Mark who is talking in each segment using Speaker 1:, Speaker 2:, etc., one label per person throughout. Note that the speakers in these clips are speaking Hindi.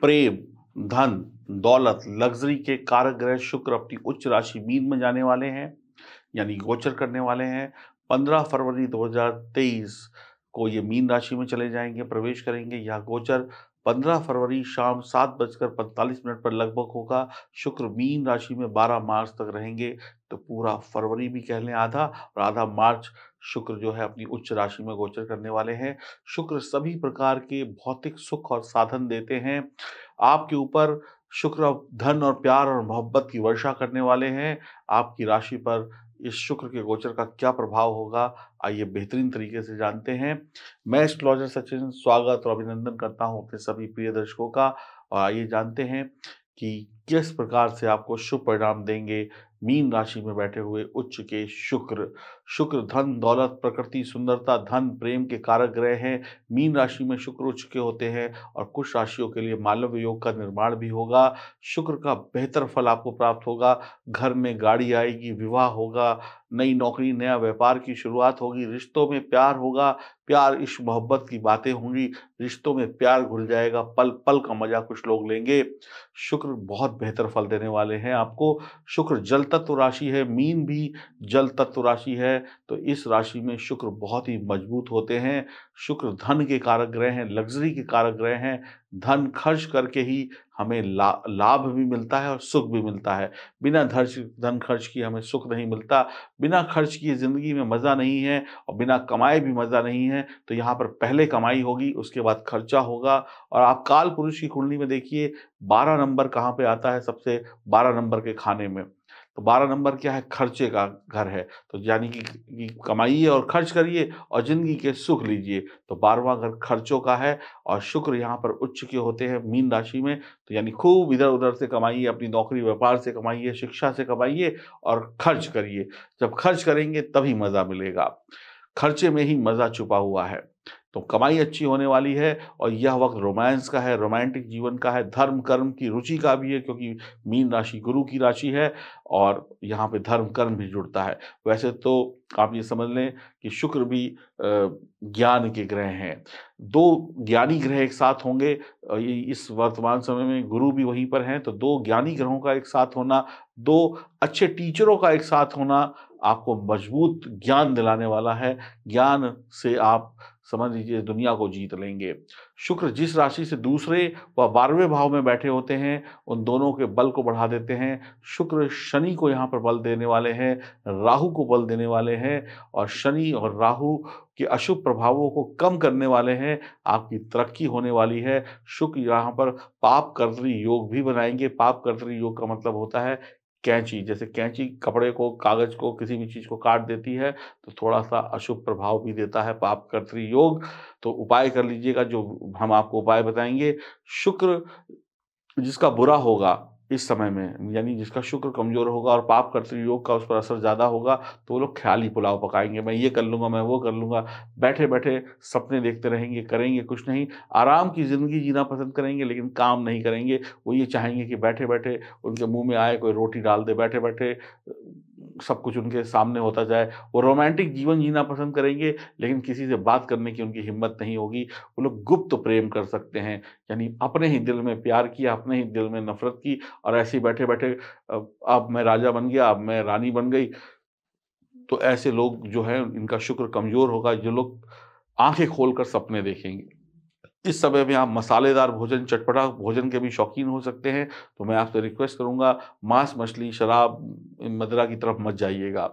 Speaker 1: प्रेम धन दौलत लग्जरी के कारक ग्रह शुक्र अपनी उच्च राशि मीन में जाने वाले हैं यानी गोचर करने वाले हैं 15 फरवरी 2023 को ये मीन राशि में चले जाएंगे प्रवेश करेंगे यह गोचर 15 फरवरी शाम सात बजकर पैंतालीस मिनट पर लगभग होगा शुक्र मीन राशि में 12 मार्च तक रहेंगे तो पूरा फरवरी भी कह लें आधा और आधा मार्च शुक्र जो है अपनी उच्च राशि में गोचर करने वाले हैं शुक्र सभी प्रकार के भौतिक सुख और साधन देते हैं आपके ऊपर शुक्र धन और प्यार और मोहब्बत की वर्षा करने वाले हैं आपकी राशि पर इस शुक्र के गोचर का क्या प्रभाव होगा आइए बेहतरीन तरीके से जानते हैं मैं एस्ट्रोलॉजर सचिन स्वागत और अभिनंदन करता हूं अपने सभी प्रिय दर्शकों का और आइए जानते हैं कि किस प्रकार से आपको शुभ परिणाम देंगे मीन राशि में बैठे हुए उच्च के शुक्र शुक्र धन दौलत प्रकृति सुंदरता धन प्रेम के कारक ग्रह हैं मीन राशि में शुक्र उच्च के होते हैं और कुछ राशियों के लिए मालव योग का निर्माण भी होगा शुक्र का बेहतर फल आपको प्राप्त होगा घर में गाड़ी आएगी विवाह होगा नई नौकरी नया व्यापार की शुरुआत होगी रिश्तों में प्यार होगा प्यार इश्क मोहब्बत की बातें होंगी रिश्तों में प्यार घुल जाएगा पल पल का मजा कुछ लोग लेंगे शुक्र बहुत बेहतर फल देने वाले हैं आपको शुक्र जल्द तत्व राशि है मीन भी जल तत्व राशि है तो इस राशि में शुक्र बहुत ही मजबूत होते हैं शुक्र धन के कारक ग्रह हैं लग्जरी के कारक ग्रह हैं धन खर्च करके ही हमें ला लाभ भी मिलता है और सुख भी मिलता है बिना धर्च धन खर्च किए हमें सुख नहीं मिलता बिना खर्च किए ज़िंदगी में मज़ा नहीं है और बिना कमाए भी मज़ा नहीं है तो यहाँ पर पहले कमाई होगी उसके बाद खर्चा होगा और आप काल पुरुष की कुंडली में देखिए बारह नंबर कहाँ पे आता है सबसे बारह नंबर के खाने में तो बारह नंबर क्या है खर्चे का घर है तो यानी कि कमाइए और खर्च करिए और ज़िंदगी के सुख लीजिए तो बारहवा घर खर्चों का है और शुक्र यहाँ पर उच्च के होते हैं मीन राशि में तो यानी खूब इधर उधर से कमाइए अपनी नौकरी व्यापार से कमाइए शिक्षा से कमाइए और खर्च करिए जब खर्च करेंगे तभी मज़ा मिलेगा खर्चे में ही मज़ा छुपा हुआ है तो कमाई अच्छी होने वाली है और यह वक्त रोमांस का है रोमांटिक जीवन का है धर्म कर्म की रुचि का भी है क्योंकि मीन राशि गुरु की राशि है और यहाँ पे धर्म कर्म भी जुड़ता है वैसे तो आप ये समझ लें कि शुक्र भी ज्ञान के ग्रह हैं दो ज्ञानी ग्रह एक साथ होंगे इस वर्तमान समय में गुरु भी वहीं पर हैं तो दो ज्ञानी ग्रहों का एक साथ होना दो अच्छे टीचरों का एक साथ होना आपको मजबूत ज्ञान दिलाने वाला है ज्ञान से आप समझ लीजिए दुनिया को जीत लेंगे शुक्र जिस राशि से दूसरे व बारहवें भाव में बैठे होते हैं उन दोनों के बल को बढ़ा देते हैं शुक्र शनि को यहाँ पर बल देने वाले हैं राहु को बल देने वाले हैं और शनि और राहु के अशुभ प्रभावों को कम करने वाले हैं आपकी तरक्की होने वाली है शुक्र यहाँ पर पाप कर्तरी योग भी बनाएंगे पाप कर्तरी योग का मतलब होता है कैंची जैसे कैंची कपड़े को कागज को किसी भी चीज को काट देती है तो थोड़ा सा अशुभ प्रभाव भी देता है पाप कर्तरी योग तो उपाय कर लीजिएगा जो हम आपको उपाय बताएंगे शुक्र जिसका बुरा होगा इस समय में यानी जिसका शुक्र कमज़ोर होगा और पाप करते योग का उस पर असर ज़्यादा होगा तो वो लोग ख्याली पुलाव पकाएंगे मैं ये कर लूँगा मैं वो कर लूँगा बैठे बैठे सपने देखते रहेंगे करेंगे कुछ नहीं आराम की ज़िंदगी जीना पसंद करेंगे लेकिन काम नहीं करेंगे वो ये चाहेंगे कि बैठे बैठे उनके मुँह में आए कोई रोटी डाल दे बैठे बैठे सब कुछ उनके सामने होता जाए वो रोमांटिक जीवन जीना पसंद करेंगे लेकिन किसी से बात करने की उनकी हिम्मत नहीं होगी वो लोग गुप्त प्रेम कर सकते हैं यानी अपने ही दिल में प्यार किया अपने ही दिल में नफरत की और ऐसे बैठे बैठे अब मैं राजा बन गया अब मैं रानी बन गई तो ऐसे लोग जो हैं इनका शुक्र कमज़ोर होगा जो लोग आंखें खोलकर सपने देखेंगे इस समय में आप मसालेदार भोजन चटपटा भोजन के भी शौकीन हो सकते हैं तो मैं आपसे रिक्वेस्ट करूंगा मांस मछली शराब मदरा की तरफ मत जाइएगा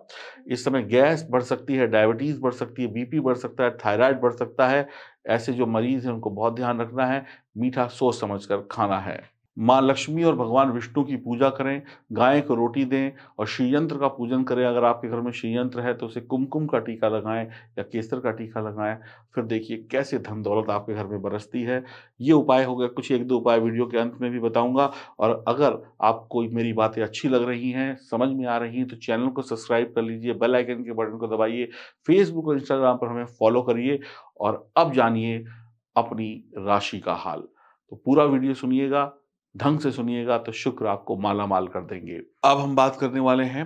Speaker 1: इस समय गैस बढ़ सकती है डायबिटीज़ बढ़ सकती है बीपी बढ़ सकता है थायराइड बढ़ सकता है ऐसे जो मरीज़ हैं उनको बहुत ध्यान रखना है मीठा सोच समझ कर खाना है माँ लक्ष्मी और भगवान विष्णु की पूजा करें गाय को रोटी दें और श्रीयंत्र का पूजन करें अगर आपके घर में श्रीयंत्र है तो उसे कुमकुम का टीका लगाएं या केसर का टीका लगाएं फिर देखिए कैसे धन दौलत आपके घर में बरसती है ये उपाय हो गया कुछ एक दो उपाय वीडियो के अंत में भी बताऊंगा और अगर आपको मेरी बातें अच्छी लग रही हैं समझ में आ रही हैं तो चैनल को सब्सक्राइब कर लीजिए बेल आइकन के बटन को दबाइए फेसबुक और इंस्टाग्राम पर हमें फॉलो करिए और अब जानिए अपनी राशि का हाल तो पूरा वीडियो सुनिएगा ढंग से सुनिएगा तो शुक्र आपको माला माल कर देंगे अब हम बात करने वाले हैं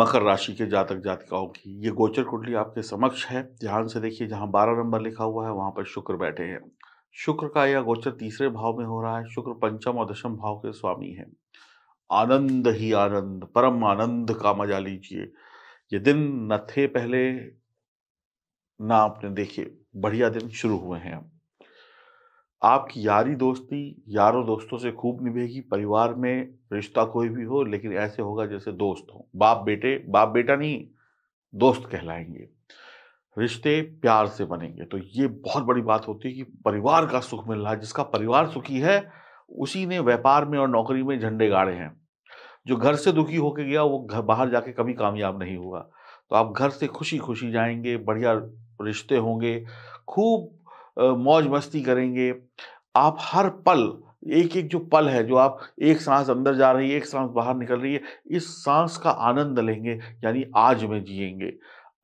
Speaker 1: मकर राशि के जातक जातिकाओं की ये गोचर कुंडली आपके समक्ष है ध्यान से देखिए जहाँ बारह नंबर लिखा हुआ है वहाँ पर शुक्र बैठे हैं शुक्र का यह गोचर तीसरे भाव में हो रहा है शुक्र पंचम और दशम भाव के स्वामी है आनंद ही आनंद परम आनंद का मजा लीजिए ये दिन न थे पहले ना आपने देखे बढ़िया दिन शुरू हुए हैं आपकी यारी दोस्ती यारों दोस्तों से खूब निभेगी परिवार में रिश्ता कोई भी हो लेकिन ऐसे होगा जैसे दोस्त हो बाप बेटे बाप बेटा नहीं दोस्त कहलाएंगे रिश्ते प्यार से बनेंगे तो ये बहुत बड़ी बात होती है कि परिवार का सुख मिल रहा है जिसका परिवार सुखी है उसी ने व्यापार में और नौकरी में झंडे गाड़े हैं जो घर से दुखी होके गया वो घर बाहर जाके कभी कामयाब नहीं हुआ तो आप घर से खुशी खुशी जाएंगे बढ़िया रिश्ते होंगे खूब मौज मस्ती करेंगे आप हर पल एक एक जो पल है जो आप एक सांस अंदर जा रही है एक सांस बाहर निकल रही है इस सांस का आनंद लेंगे यानी आज में जिएंगे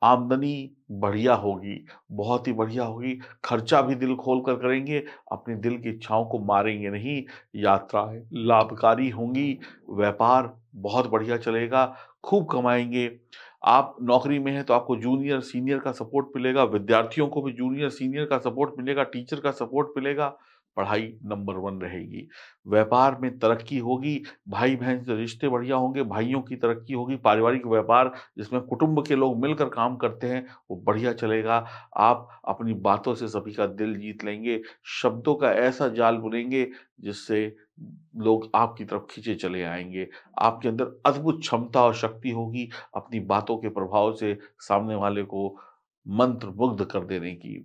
Speaker 1: आमदनी बढ़िया होगी बहुत ही बढ़िया होगी खर्चा भी दिल खोल कर करेंगे अपने दिल की इच्छाओं को मारेंगे नहीं यात्राएं लाभकारी होंगी व्यापार बहुत बढ़िया चलेगा खूब कमाएंगे आप नौकरी में हैं तो आपको जूनियर सीनियर का सपोर्ट मिलेगा विद्यार्थियों को भी जूनियर सीनियर का सपोर्ट मिलेगा टीचर का सपोर्ट मिलेगा पढ़ाई नंबर वन रहेगी व्यापार में तरक्की होगी भाई बहन से रिश्ते बढ़िया होंगे भाइयों की तरक्की होगी पारिवारिक व्यापार जिसमें कुटुंब के लोग मिलकर काम करते हैं वो बढ़िया चलेगा आप अपनी बातों से सभी का दिल जीत लेंगे शब्दों का ऐसा जाल बुनेंगे जिससे लोग आपकी तरफ खींचे चले आएंगे आपके अंदर अद्भुत क्षमता और शक्ति होगी अपनी बातों के प्रभाव से सामने वाले को मंत्र मुग्ध कर देने की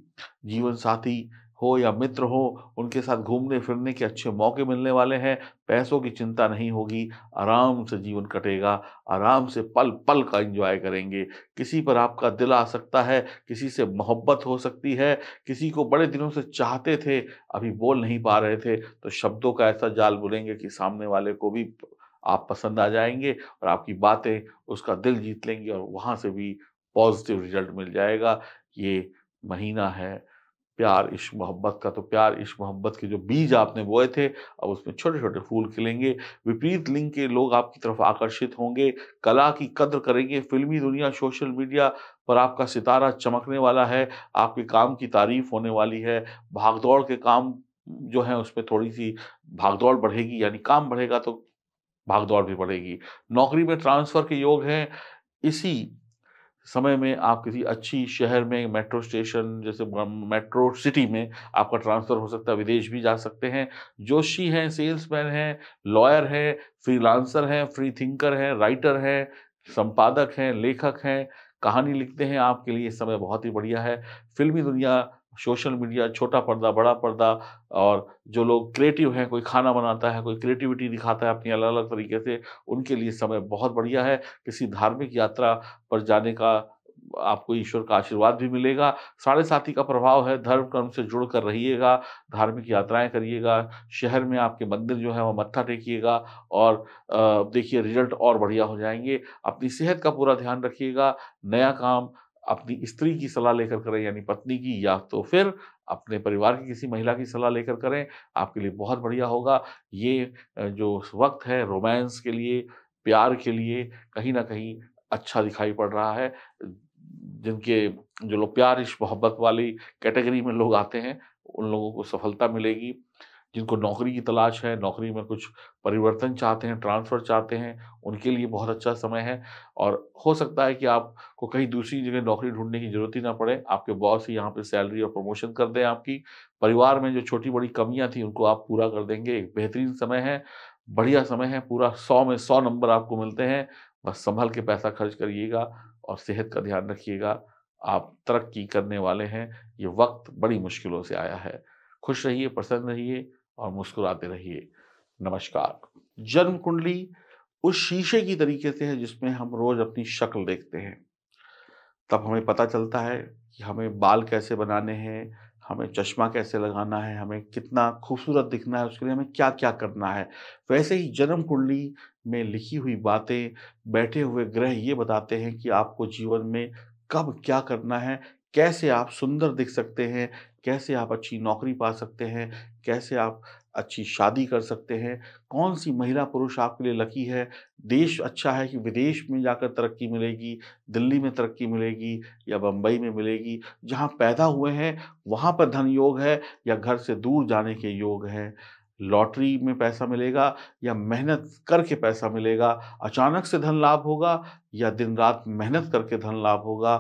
Speaker 1: जीवन साथी हो या मित्र हो उनके साथ घूमने फिरने के अच्छे मौके मिलने वाले हैं पैसों की चिंता नहीं होगी आराम से जीवन कटेगा आराम से पल पल का एंजॉय करेंगे किसी पर आपका दिल आ सकता है किसी से मोहब्बत हो सकती है किसी को बड़े दिनों से चाहते थे अभी बोल नहीं पा रहे थे तो शब्दों का ऐसा जाल बुलेंगे कि सामने वाले को भी आप पसंद आ जाएंगे और आपकी बातें उसका दिल जीत लेंगे और वहाँ से भी पॉजिटिव रिजल्ट मिल जाएगा ये महीना है प्यार इश्क मोहब्बत का तो प्यार इश्क मोहब्बत के जो बीज आपने बोए थे अब उसमें छोटे छोटे फूल खिलेंगे विपरीत लिंग के लोग आपकी तरफ आकर्षित होंगे कला की कद्र करेंगे फिल्मी दुनिया सोशल मीडिया पर आपका सितारा चमकने वाला है आपके काम की तारीफ होने वाली है भागदौड़ के काम जो है उसमें थोड़ी सी भागदौड़ बढ़ेगी यानी काम बढ़ेगा तो भागदौड़ भी बढ़ेगी नौकरी में ट्रांसफर के योग हैं इसी समय में आप किसी अच्छी शहर में मेट्रो स्टेशन जैसे मेट्रो सिटी में आपका ट्रांसफ़र हो सकता है विदेश भी जा सकते हैं जोशी हैं सेल्समैन हैं लॉयर हैं फ्रीलांसर हैं फ्री थिंकर हैं राइटर हैं संपादक हैं लेखक हैं कहानी लिखते हैं आपके लिए इस समय बहुत ही बढ़िया है फिल्मी दुनिया सोशल मीडिया छोटा पर्दा बड़ा पर्दा और जो लोग क्रिएटिव हैं कोई खाना बनाता है कोई क्रिएटिविटी दिखाता है अपनी अलग अलग तरीके से उनके लिए समय बहुत बढ़िया है किसी धार्मिक यात्रा पर जाने का आपको ईश्वर का आशीर्वाद भी मिलेगा साढ़े साथी का प्रभाव है धर्म कर्म से जुड़ कर रहिएगा धार्मिक यात्राएं करिएगा शहर में आपके मंदिर जो है वह मत्था टेकिएगा और देखिए रिजल्ट और बढ़िया हो जाएंगे अपनी सेहत का पूरा ध्यान रखिएगा नया काम अपनी स्त्री की सलाह लेकर करें यानी पत्नी की या तो फिर अपने परिवार की किसी महिला की सलाह लेकर करें आपके लिए बहुत बढ़िया होगा ये जो वक्त है रोमांस के लिए प्यार के लिए कहीं ना कहीं अच्छा दिखाई पड़ रहा है जिनके जो लोग प्यार इश मोहब्बत वाली कैटेगरी में लोग आते हैं उन लोगों को सफलता मिलेगी जिनको नौकरी की तलाश है नौकरी में कुछ परिवर्तन चाहते हैं ट्रांसफ़र चाहते हैं उनके लिए बहुत अच्छा समय है और हो सकता है कि आपको कहीं दूसरी जगह नौकरी ढूंढने की ज़रूरत ही ना पड़े आपके बॉस ही यहाँ पे सैलरी और प्रमोशन कर दें आपकी परिवार में जो छोटी बड़ी कमियाँ थी उनको आप पूरा कर देंगे एक बेहतरीन समय है बढ़िया समय है पूरा सौ में सौ नंबर आपको मिलते हैं बस संभल के पैसा खर्च करिएगा और सेहत का ध्यान रखिएगा आप तरक्की करने वाले हैं ये वक्त बड़ी मुश्किलों से आया है खुश रहिए प्रसन्न रहिए और मुस्कुराते रहिए नमस्कार जन्म कुंडली उस शीशे की तरीके से है जिसमें हम रोज अपनी शक्ल देखते हैं तब हमें पता चलता है कि हमें बाल कैसे बनाने हैं हमें चश्मा कैसे लगाना है हमें कितना खूबसूरत दिखना है उसके लिए हमें क्या क्या करना है वैसे ही जन्म कुंडली में लिखी हुई बातें बैठे हुए ग्रह ये बताते हैं कि आपको जीवन में कब क्या करना है कैसे आप सुंदर दिख सकते हैं कैसे आप अच्छी नौकरी पा सकते हैं कैसे आप अच्छी शादी कर सकते हैं कौन सी महिला पुरुष आपके लिए लकी है देश अच्छा है कि विदेश में जाकर तरक्की मिलेगी दिल्ली में तरक्की मिलेगी या बम्बई में मिलेगी जहाँ पैदा हुए हैं वहाँ पर धन योग है या घर से दूर जाने के योग हैं लॉटरी में पैसा मिलेगा या मेहनत करके पैसा मिलेगा अचानक से धन लाभ होगा या दिन रात मेहनत करके धन लाभ होगा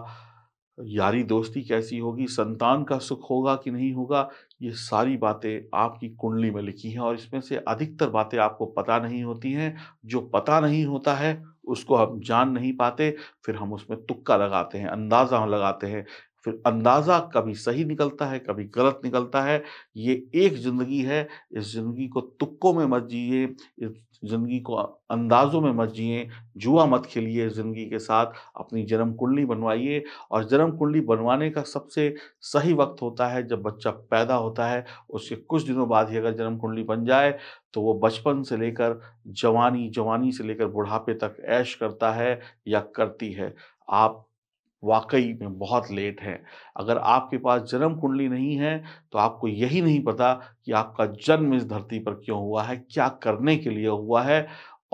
Speaker 1: यारी दोस्ती कैसी होगी संतान का सुख होगा कि नहीं होगा ये सारी बातें आपकी कुंडली में लिखी हैं और इसमें से अधिकतर बातें आपको पता नहीं होती हैं जो पता नहीं होता है उसको हम जान नहीं पाते फिर हम उसमें तुक्का लगाते हैं अंदाज़ा लगाते हैं फिर अंदाज़ा कभी सही निकलता है कभी गलत निकलता है ये एक ज़िंदगी है इस ज़िंदगी को तुक्कों में मत जिए इस ज़िंदगी को अंदाज़ों में मत जिए जुआ मत खेलिए ज़िंदगी के साथ अपनी जन्म कुंडली बनवाइए और जन्म कुंडली बनवाने का सबसे सही वक्त होता है जब बच्चा पैदा होता है उसके कुछ दिनों बाद ही अगर जन्म कुंडली बन जाए तो वो बचपन से लेकर जवानी जवानी से लेकर बुढ़ापे तक ऐश करता है या करती है आप वाकई में बहुत लेट है अगर आपके पास जन्म कुंडली नहीं है तो आपको यही नहीं पता कि आपका जन्म इस धरती पर क्यों हुआ है क्या करने के लिए हुआ है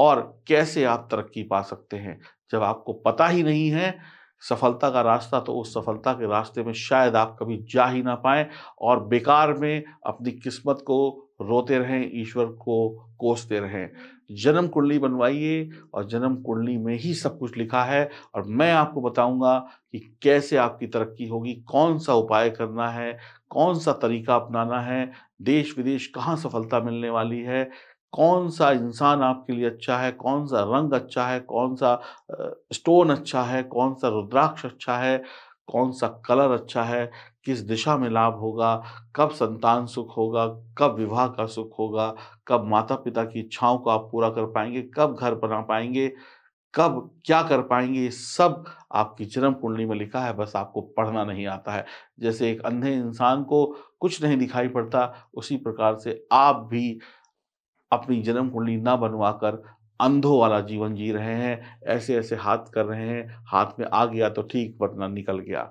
Speaker 1: और कैसे आप तरक्की पा सकते हैं जब आपको पता ही नहीं है सफलता का रास्ता तो उस सफलता के रास्ते में शायद आप कभी जा ही ना पाए और बेकार में अपनी किस्मत को रोते रहें ईश्वर को कोसते रहें जन्म कुंडली बनवाइए और जन्म कुंडली में ही सब कुछ लिखा है और मैं आपको बताऊंगा कि कैसे आपकी तरक्की होगी कौन सा उपाय करना है कौन सा तरीका अपनाना है देश विदेश कहाँ सफलता मिलने वाली है कौन सा इंसान आपके लिए अच्छा है कौन सा रंग अच्छा है कौन सा स्टोन अच्छा है कौन सा रुद्राक्ष अच्छा है कौन सा कलर अच्छा है किस दिशा में लाभ होगा कब संतान सुख होगा कब विवाह का सुख होगा कब माता पिता की इच्छाओं को आप पूरा कर पाएंगे कब घर बना पाएंगे कब क्या कर पाएंगे ये सब आपकी जन्म कुंडली में लिखा है बस आपको पढ़ना नहीं आता है जैसे एक अंधे इंसान को कुछ नहीं दिखाई पड़ता उसी प्रकार से आप भी अपनी जन्म कुंडली ना बनवाकर अंधों वाला जीवन जी रहे हैं ऐसे ऐसे हाथ कर रहे हैं हाथ में आ गया तो ठीक वरना निकल गया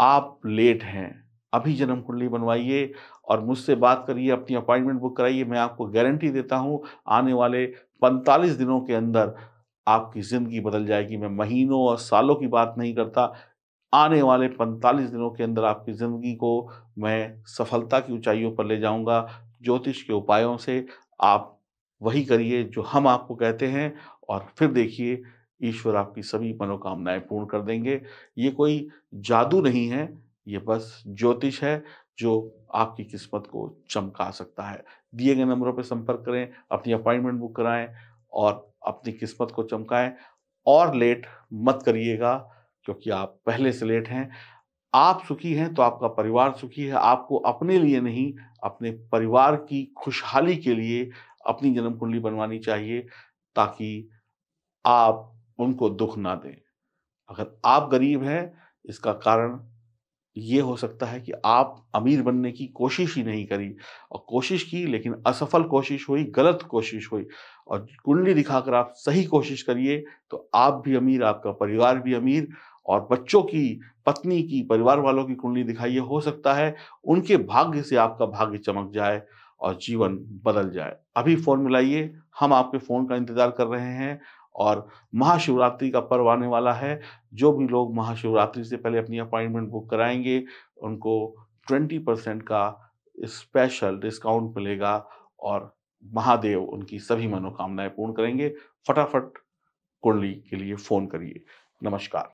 Speaker 1: आप लेट हैं अभी जन्म कुंडली बनवाइए और मुझसे बात करिए अपनी अपॉइंटमेंट बुक कराइए मैं आपको गारंटी देता हूँ आने वाले 45 दिनों के अंदर आपकी ज़िंदगी बदल जाएगी मैं महीनों और सालों की बात नहीं करता आने वाले 45 दिनों के अंदर आपकी ज़िंदगी को मैं सफलता की ऊंचाइयों पर ले जाऊंगा ज्योतिष के उपायों से आप वही करिए जो हम आपको कहते हैं और फिर देखिए ईश्वर आपकी सभी मनोकामनाएं पूर्ण कर देंगे ये कोई जादू नहीं है ये बस ज्योतिष है जो आपकी किस्मत को चमका सकता है दिए गए नंबरों पर संपर्क करें अपनी अपॉइंटमेंट बुक कराएं और अपनी किस्मत को चमकाएं और लेट मत करिएगा क्योंकि आप पहले से लेट हैं आप सुखी हैं तो आपका परिवार सुखी है आपको अपने लिए नहीं अपने परिवार की खुशहाली के लिए अपनी जन्म कुंडली बनवानी चाहिए ताकि आप उनको दुख ना दें अगर आप गरीब हैं इसका कारण ये हो सकता है कि आप अमीर बनने की कोशिश ही नहीं करी और कोशिश की लेकिन असफल कोशिश हुई गलत कोशिश हुई और कुंडली दिखाकर आप सही कोशिश करिए तो आप भी अमीर आपका परिवार भी अमीर और बच्चों की पत्नी की परिवार वालों की कुंडली दिखाइए हो सकता है उनके भाग्य से आपका भाग्य चमक जाए और जीवन बदल जाए अभी फ़ोन मिलाइए हम आपके फ़ोन का इंतज़ार कर रहे हैं और महाशिवरात्रि का पर्व आने वाला है जो भी लोग महाशिवरात्रि से पहले अपनी अपॉइंटमेंट बुक कराएंगे उनको ट्वेंटी परसेंट का स्पेशल डिस्काउंट मिलेगा और महादेव उनकी सभी मनोकामनाएं पूर्ण करेंगे फटाफट कुंडली के लिए फ़ोन करिए नमस्कार